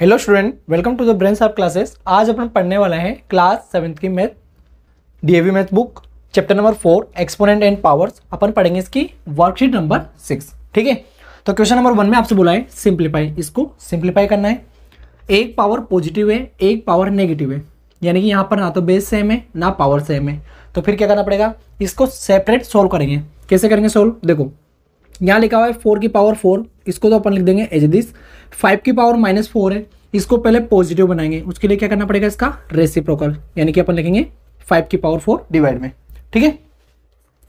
hello student welcome to the brain साफ classes आज अपन पढ़ने वाले हैं क्लास सेवन्थ की math DAV math book chapter number four exponent and powers अपन पढ़ेंगे इसकी वर्कशीट नंबर सिक्स ठीक है तो क्वेश्चन नंबर वन में आपसे बोला है सिंप्लीफाई इसको सिंप्लीफाई करना है एक पावर पॉजिटिव है एक पावर नेगेटिव है यानी कि यहाँ पर ना तो बेस सेम है ना पावर सेम है तो फिर क्या करना पड़ेगा इसको सेपरेट सोल्व करेंगे कैसे करेंगे सोल्व देखो यहाँ लिखा हुआ है फोर की पावर फोर इसको तो अपन लिख देंगे एज दिस फाइव की पावर माइनस फोर है इसको पहले पॉजिटिव बनाएंगे उसके लिए क्या करना पड़ेगा इसका रेसिप्रोकल यानी कि अपन लिखेंगे फाइव की पावर फोर डिवाइड में ठीक है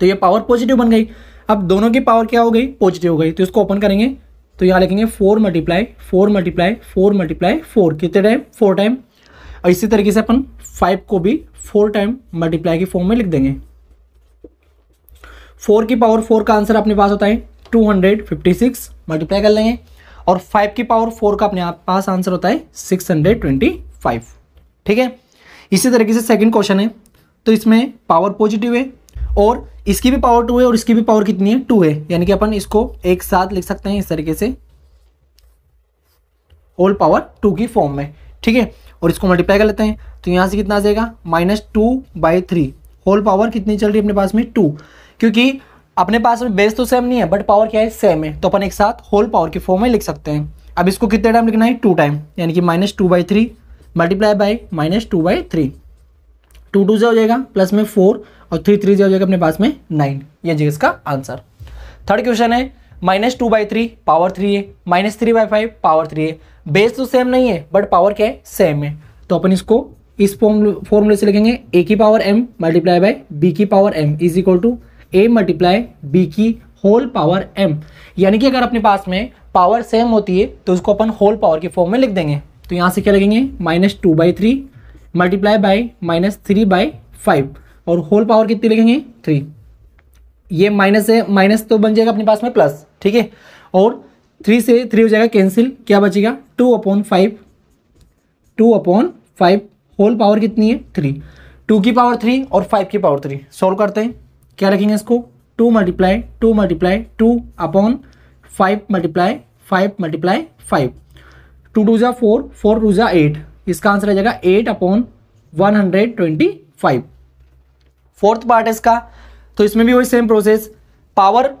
तो ये पावर पॉजिटिव बन गई अब दोनों की पावर क्या हो गई पॉजिटिव हो गई तो इसको ओपन करेंगे तो यहाँ लिखेंगे four multiply four multiply four multiply four कितने टाइम फोर टाइम और इसी तरीके से अपन फाइव को भी फोर टाइम मल्टीप्लाई की फॉर्म में लिख देंगे फोर की पावर फोर का आंसर अपने पास होता है two hundred fifty six multiply कर लेंगे और फाइव की पावर फोर का अपने आप पास आंसर होता है सिक्स हंड्रेड ट्वेंटी फाइव ठीक है इसी तरीके से सेकंड क्वेश्चन है तो इसमें पावर पॉजिटिव है और इसकी भी पावर टू है और इसकी भी पावर कितनी है टू है यानी कि अपन इसको एक साथ लिख सकते हैं इस तरीके से होल पावर टू की फॉर्म में ठीक है और इसको मल्टीप्लाई कर लेते हैं तो यहाँ से कितना आ जाएगा minus two by three whole power कितनी चल रही है अपने पास में टू क्योंकि अपने पास में बेस तो सेम नहीं है बट पावर क्या है सेम है तो अपन एक साथ होल पावर के फॉर्म में लिख सकते हैं अब इसको कितने टाइम लिखना है टू टाइम यानी कि minus two by three multiply by minus two by three two two से हो जाएगा प्लस में फोर और थ्री थ्री से हो जाएगा अपने पास में नाइन ये जी इसका आंसर थर्ड क्वेश्चन है minus two by three power three है minus three by five power three है बेस तो सेम नहीं है बट पावर क्या है सेम है तो अपन इसको इस फॉर्मूले से लिखेंगे ए की power M multiply by B की power M is equal to A multiply B की होल पावर एम यानी कि अगर अपने पास में पावर सेम होती है तो उसको अपन होल पावर के फॉर्म में लिख देंगे तो यहाँ से क्या लगेंगे minus two by three multiply by minus three by five और होल पावर कितनी लिखेंगे थ्री ये माइनस है माइनस तो बन जाएगा अपने पास में प्लस ठीक है और थ्री से थ्री हो जाएगा कैंसिल क्या बचेगा two upon five two upon five whole power कितनी है थ्री टू की पावर थ्री और फाइव की पावर थ्री सॉल्व करते हैं क्या रखेंगे इसको two multiply two multiply two upon five multiply five multiply five two two ज़ा फोर फोर टू ज़ा एट इसका आंसर आ जाएगा eight upon one hundred twenty five fourth part है इसका तो इसमें भी वही सेम प्रोसेस पावर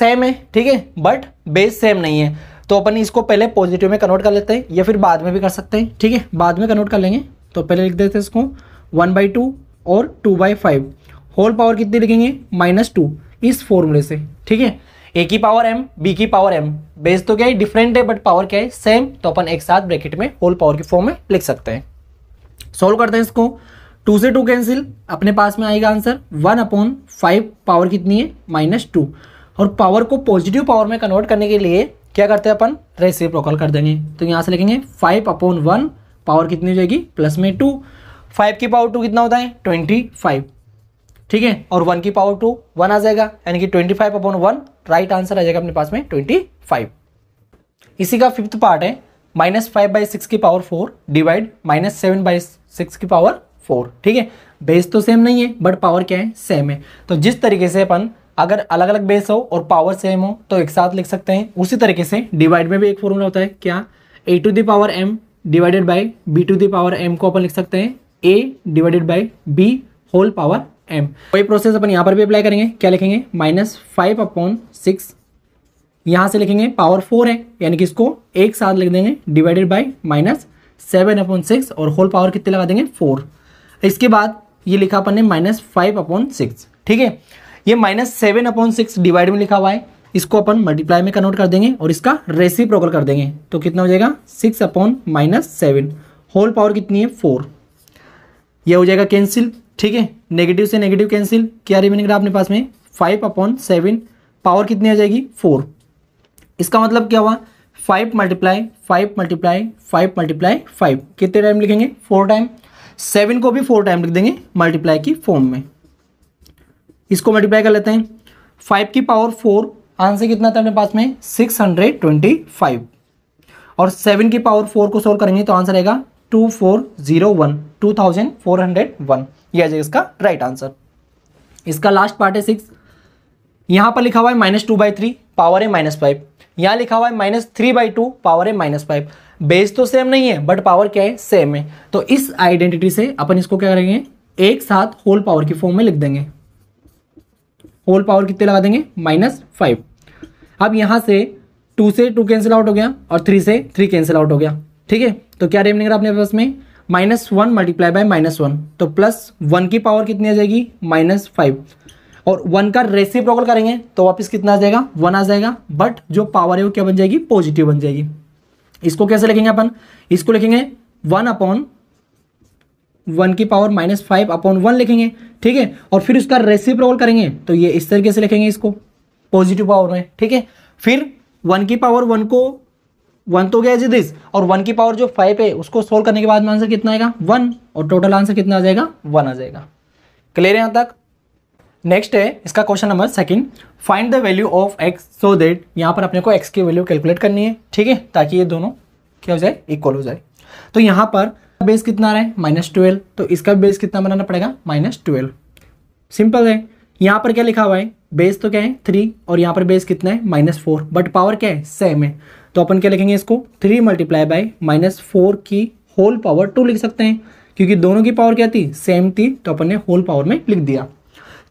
सेम है ठीक है बट बेस सेम नहीं है तो अपन इसको पहले पॉजिटिव में कन्वर्ट कर लेते हैं या फिर बाद में भी कर सकते हैं ठीक है बाद में कन्वर्ट कर लेंगे तो पहले लिख देते हैं इसको वन बाई टू और two by five whole power कितनी लिखेंगे माइनस टू इस फॉर्मूले से ठीक है ए की पावर एम बी की पावर एम बेस तो क्या है डिफरेंट है बट पावर क्या है सेम तो अपन एक साथ ब्रैकेट में होल पावर की फॉर्म में लिख सकते हैं सोल्व करते हैं इसको टू से टू कैंसिल अपने पास में आएगा answer one upon five power कितनी है माइनस टू और पावर को पॉजिटिव पावर में कन्वर्ट करने के लिए क्या करते हैं अपन रोकल कर देंगे तो यहाँ से लिखेंगे फाइव अपॉन वन पावर कितनी हो जाएगी प्लस में टू फाइव की पावर टू कितना होता है ट्वेंटी फाइव ठीक है और वन की पावर टू वन आ जाएगा यानी कि twenty five upon one right answer आ जाएगा अपने पास में ट्वेंटी फाइव इसी का फिफ्थ पार्ट है माइनस फाइव बाई सिक्स की power four divide minus seven by six की पावर फोर ठीक है बेस तो सेम नहीं है बट पावर क्या है सेम है तो जिस तरीके से अपन अगर अलग अलग बेस हो और पावर सेम हो तो एक साथ लिख सकते हैं उसी तरीके से डिवाइड में भी एक फॉर्मूला होता है क्या A to the power M divided by B to the power M को अपन लिख सकते हैं ए divided by B whole power M वही प्रोसेस अपन यहाँ पर भी अप्लाई करेंगे क्या लिखेंगे माइनस फाइव अपॉन सिक्स यहाँ से लिखेंगे पावर फोर है यानी कि इसको एक साथ लिख देंगे divided by minus seven upon six और होल पावर कितने लगा देंगे फोर इसके बाद ये लिखा अपन ने माइनस फाइव अपॉन सिक्स ठीक है ये minus seven upon six divide में लिखा हुआ है इसको अपन मल्टीप्लाई में कन्वर्ट कर देंगे और इसका रेसिप्रोकल कर देंगे तो कितना हो जाएगा six upon minus seven whole power कितनी है फोर यह हो जाएगा कैंसिल ठीक है नेगेटिव से नेगेटिव कैंसिल क्या रिमेनिंग रहा अपने पास में फाइव अपॉन सेवन पावर कितनी आ जाएगी फोर इसका मतलब क्या हुआ five multiply five multiply five multiply five कितने टाइम लिखेंगे फोर टाइम सेवन को भी फोर टाइम लिख देंगे मल्टीप्लाई की फॉर्म में इसको मल्टीप्लाई कर लेते हैं फाइव की पावर फोर आंसर कितना था अपने पास में सिक्स हंड्रेड ट्वेंटी फाइव और सेवन की पावर फोर को सोल्व करेंगे तो आंसर आएगा 2401 four zero one two thousand four hundred one आ जाएगा इसका राइट आंसर इसका लास्ट पार्ट है सिक्स यहां पर लिखा हुआ है minus two by three power है माइनस फाइव यहां लिखा हुआ है minus three by two power है माइनस फाइव बेस तो सेम नहीं है बट पावर क्या है सेम है तो इस आइडेंटिटी से अपन इसको क्या करेंगे एक साथ होल पावर की फॉर्म में लिख देंगे होल पावर कितने लगा देंगे माइनस फाइव अब यहां से टू से टू कैंसिल आउट हो गया और थ्री से थ्री कैंसिल आउट हो गया ठीक है तो क्या रिमेनिंग रहा अपने पास में minus one multiply by minus one तो प्लस वन की पावर कितनी आ जाएगी माइनस फाइव और वन का रेसिप करेंगे तो वापस कितना आ जाएगा वन आ जाएगा बट जो पावर है वो क्या बन जाएगी पॉजिटिव बन जाएगी इसको कैसे लिखेंगे अपन इसको लिखेंगे वन अपॉन वन की power minus five upon one लिखेंगे ठीक है और फिर उसका रेसिप्रोकल करेंगे तो ये इस तरीके से लिखेंगे इसको पॉजिटिव पावर में ठीक है फिर वन की पावर वन को वन तो गया दिस और वन की पावर जो फाइव है उसको सोल्व करने के बाद में आंसर कितना आएगा वन और टोटल आंसर कितना आ जाएगा वन आ जाएगा क्लियर है यहाँ तक नेक्स्ट है इसका question number second find the value of x so that यहाँ पर अपने को एक्स की वैल्यू कैलकुलेट करनी है ठीक है ताकि ये दोनों क्या हो जाए इक्वल हो जाए तो यहाँ पर बेस कितना रहे है माइनस ट्वेल्व तो इसका बेस कितना बनाना पड़ेगा माइनस ट्वेल्व सिंपल है यहाँ पर क्या लिखा हुआ है बेस तो क्या है थ्री और यहाँ पर बेस कितना है माइनस फोर बट पावर क्या है सेम है तो अपन क्या लिखेंगे इसको three multiply by minus four की होल पावर टू लिख सकते हैं क्योंकि दोनों की पावर क्या थी सेम थी तो अपन ने होल पावर में लिख दिया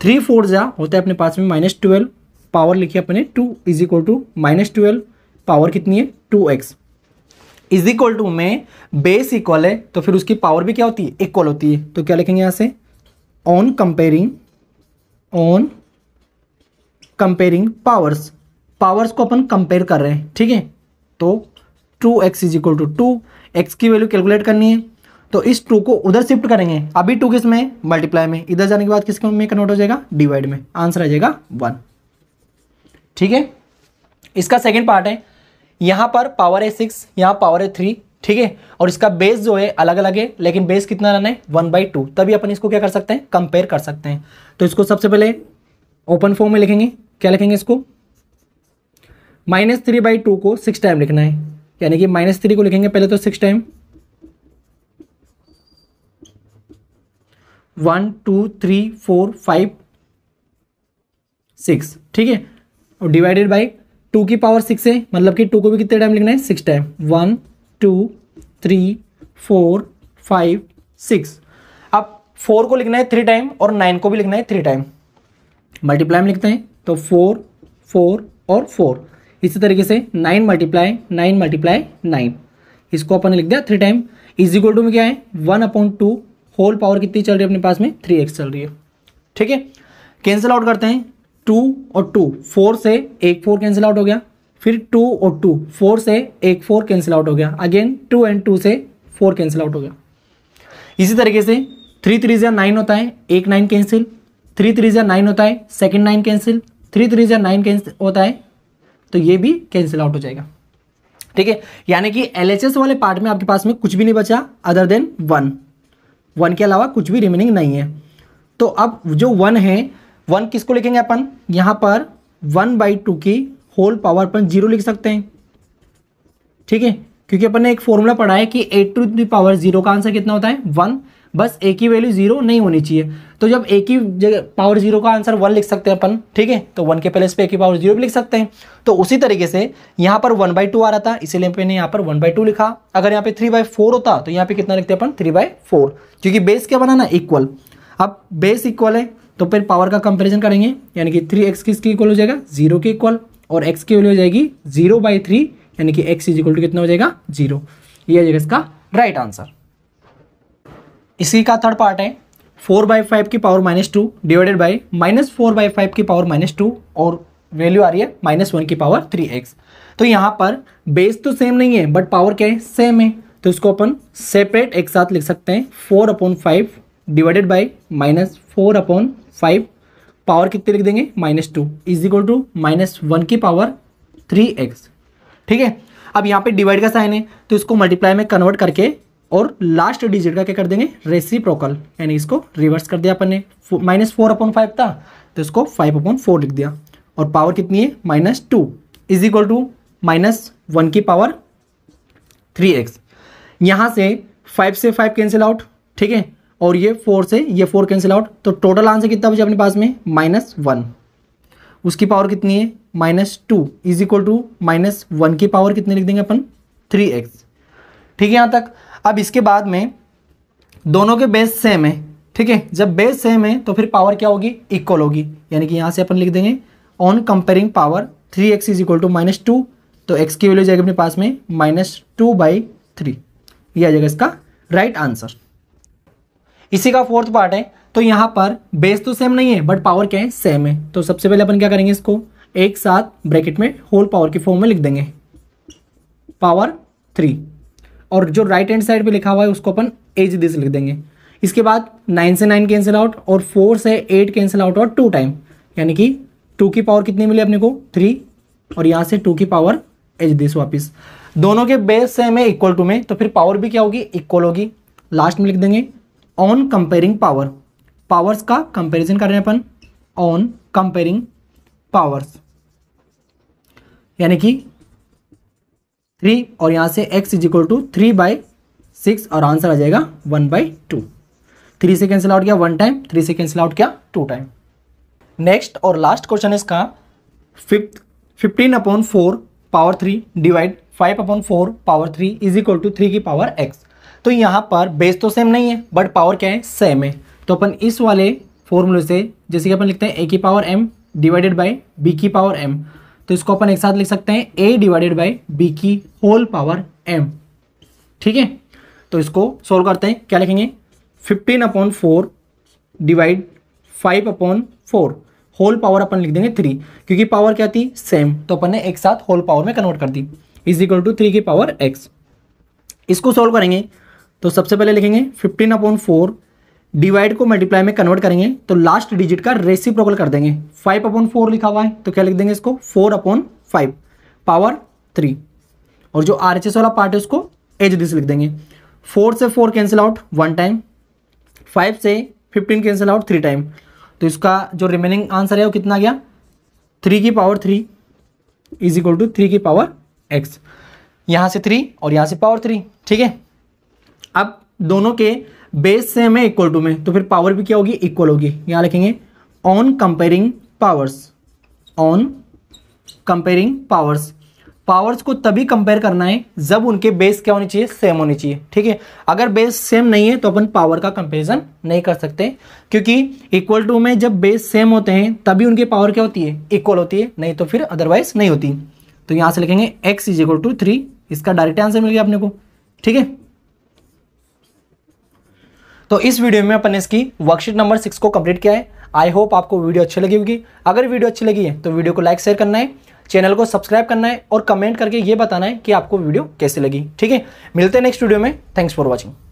थ्री फोर जा होता है अपने पास में माइनस ट्वेल्व पावर लिखी अपने two is equal to minus twelve power कितनी है two x is equal to में बेस इक्वल है तो फिर उसकी पावर भी क्या होती है इक्वल होती है तो क्या लिखेंगे यहाँ से on comparing on comparing powers powers को अपन कंपेयर कर रहे हैं ठीक है तो two x is equal to two x की वैल्यू कैलकुलेट करनी है तो इस टू को उधर शिफ्ट करेंगे अभी टू किस में मल्टीप्लाई में इधर जाने के बाद किसके में कन्वर्ट हो जाएगा डिवाइड में आंसर आ जाएगा वन ठीक है इसका सेकेंड पार्ट है यहां पर पावर है सिक्स यहां पावर है थ्री ठीक है और इसका बेस जो है अलग अलग है लेकिन बेस कितना रहना है वन बाई टू तभी अपन इसको क्या कर सकते हैं कंपेयर कर सकते हैं तो इसको सबसे पहले ओपन फॉर्म में लिखेंगे क्या लिखेंगे इसको माइनस थ्री बाई टू को सिक्स टाइम लिखना है यानी कि माइनस थ्री को लिखेंगे पहले तो six time one two three four five six ठीक है और डिवाइडेड बाई टू की पावर सिक्स है मतलब कि टू को भी कितने टाइम लिखना है six time one two three four five six अब फोर को लिखना है थ्री टाइम और नाइन को भी लिखना है थ्री टाइम मल्टीप्लाई में लिखते हैं तो फोर फोर और फोर इसी तरीके से nine multiply nine multiply nine इसको अपन ने लिख दिया three time is equal to में क्या है one upon two whole power कितनी चल रही है अपने पास में थ्री एक्स चल रही है ठीक है कैंसिल आउट करते हैं टू और टू फोर से एक फोर कैंसिल आउट हो गया फिर टू और टू फोर से एक फोर कैंसिल आउट हो गया अगेन टू एंड टू से फोर कैंसिल आउट हो गया इसी तरीके से थ्री थ्री ज़ा नाइन होता है एक नाइन कैंसिल थ्री थ्री ज़ा नाइन होता है second nine cancel three three से नाइन कैंसिल होता है तो ये भी कैंसिल आउट हो जाएगा ठीक है यानी कि एल वाले पार्ट में आपके पास में कुछ भी नहीं बचा अदर देन वन वन के अलावा कुछ भी रिमेनिंग नहीं है तो अब जो वन है वन किसको लिखेंगे अपन यहां पर वन बाई टू की होल पावर अपन जीरो लिख सकते हैं ठीक है क्योंकि अपन ने एक फॉर्मूला पढ़ा है कि eight to the power zero का आंसर कितना होता है वन बस ए की वैल्यू जीरो नहीं होनी चाहिए तो जब ए की जगह पावर जीरो का आंसर वन लिख सकते हैं अपन ठीक है तो वन के प्लेस पे ए की पावर जीरो भी लिख सकते हैं तो उसी तरीके से यहाँ पर वन बाई टू आ रहा था इसीलिए मैंने यहाँ पर वन बाई टू लिखा अगर यहाँ पे थ्री बाई फोर होता तो यहाँ पे कितना लिखते अपन थ्री बाई फोर क्योंकि बेस क्या बना ना इक्वल अब बेस इक्वल है तो फिर पावर का कंपेरिजन करेंगे यानी कि थ्री एक्स किसके इक्वल हो जाएगा जीरो के इक्वल और एक्स की वैल्यू हो जाएगी जीरो बाई थ्री यानी कि एक्स इज इक्वल टू कितना हो जाएगा जीरो ये हो जाएगा इसका राइट आंसर इसी का थर्ड पार्ट है फोर बाई फाइव की power minus two divided by minus four by five की पावर माइनस टू और वैल्यू आ रही है माइनस वन की पावर थ्री एक्स तो यहाँ पर बेस तो सेम नहीं है बट पावर क्या है सेम है तो इसको अपन सेपरेट एक साथ लिख सकते हैं four upon five divided by minus four upon five power कितनी लिख देंगे minus two is equal to minus one की पावर थ्री एक्स ठीक है अब यहाँ पे डिवाइड का साइन है तो इसको मल्टीप्लाई में कन्वर्ट करके और लास्ट डिजिट का क्या कर देंगे रेसिप्रोकल यानी इसको रिवर्स कर दिया अपन ने माइनस फोर अपॉन फाइव था तो इसको फाइव अपॉन फोर लिख दिया और पावर कितनी है minus two is equal to minus one की पावर थ्री एक्स यहाँ से फाइव से फाइव कैंसिल आउट ठीक है और ये फोर से ये फोर कैंसिल आउट तो टोटल आंसर कितना बचा अपने पास में माइनस वन उसकी पावर कितनी है minus two is equal to minus one की पावर कितनी लिख देंगे अपन थ्री एक्स ठीक है यहाँ तक अब इसके बाद में दोनों के बेस सेम है ठीक है जब बेस सेम है तो फिर पावर क्या होगी इक्वल होगी यानी कि यहां से अपन लिख देंगे on comparing power three x is equal to minus two तो एक्स की वैल्यू जाएगी अपने पास में माइनस टू बाई थ्री ये आ जाएगा इसका राइट आंसर इसी का फोर्थ पार्ट है तो यहां पर बेस तो सेम नहीं है बट पावर क्या है सेम है तो सबसे पहले अपन क्या करेंगे इसको एक साथ ब्रैकेट में होल पावर के फॉर्म में लिख देंगे पावर थ्री और जो राइट हैंड साइड पे लिखा हुआ है उसको अपन एज दिस लिख देंगे इसके बाद नाइन से नाइन कैंसिल आउट और फोर से एट कैंसिल आउट और टू टाइम यानी कि टू की पावर कितनी मिली अपने को थ्री और यहाँ से टू की पावर एज दिस वापिस दोनों के बेस सेम है इक्वल टू में तो फिर पावर भी क्या होगी इक्वल होगी लास्ट में लिख देंगे ऑन कंपेयरिंग पावर पावर्स का कंपेरिजन कर रहे हैं अपन ऑन कंपेयरिंग पावर्स यानी कि थ्री और यहाँ से x is equal to three by six और आंसर आ जाएगा वन बाई टू थ्री से कैंसिल आउट किया वन टाइम थ्री से कैंसिल आउट किया टू टाइम नेक्स्ट और लास्ट क्वेश्चन इसका fifth fifteen upon four power three divide five upon four power three is equal to three की power x तो यहाँ पर बेस तो सेम नहीं है बट पावर क्या है सेम है तो अपन इस वाले फॉर्मूले से जैसे कि अपन लिखते हैं ए की power M divided by B की पावर एम तो इसको अपन एक साथ लिख सकते हैं ए डिवाइडेड बाई बी की होल पावर एम ठीक है तो इसको सोल्व करते हैं क्या लिखेंगे fifteen upon four divide five upon four whole power अपन लिख देंगे थ्री क्योंकि पावर क्या थी सेम तो अपन ने एक साथ होल पावर में कन्वर्ट कर दी इज इक्वल टू थ्री की पावर एक्स इसको सोल्व करेंगे तो सबसे पहले लिखेंगे फिफ्टीन अपॉन फोर डिवाइड को मल्टीप्लाई में कन्वर्ट करेंगे तो लास्ट डिजिट का रेसिप्रोकल कर देंगे फाइव अपॉन फोर लिखा हुआ है तो क्या लिख देंगे इसको four upon five power three और जो आर वाला पार्ट है उसको एज दिस लिख देंगे फोर से four cancel out one time five से fifteen cancel out three time तो इसका जो रिमेनिंग आंसर है वो कितना गया थ्री की power three is equal to three की पावर एक्स यहाँ से थ्री और यहाँ से पावर थ्री ठीक है अब दोनों के बेस सेम है इक्वल टू में तो फिर पावर भी क्या होगी इक्वल होगी यहाँ लिखेंगे on comparing powers on comparing powers powers को तभी कंपेयर करना है जब उनके बेस क्या होने चाहिए सेम होने चाहिए ठीक है अगर बेस सेम नहीं है तो अपन पावर का कंपेरिजन नहीं कर सकते क्योंकि इक्वल टू में जब बेस सेम होते हैं तभी उनकी पावर क्या होती है इक्वल होती है नहीं तो फिर अदरवाइज नहीं होती तो यहाँ से लिखेंगे x is equal to three इसका डायरेक्ट आंसर मिल गया अपने को ठीक है तो इस वीडियो में अपन इसकी वर्कशीट नंबर सिक्स को कंप्लीट किया है आई होप आपको वीडियो अच्छी लगी होगी अगर वीडियो अच्छी लगी है तो वीडियो को लाइक शेयर करना है चैनल को सब्सक्राइब करना है और कमेंट करके ये बताना है कि आपको वीडियो कैसी लगी ठीक है मिलते हैं नेक्स्ट वीडियो में थैंक्स फॉर वॉचिंग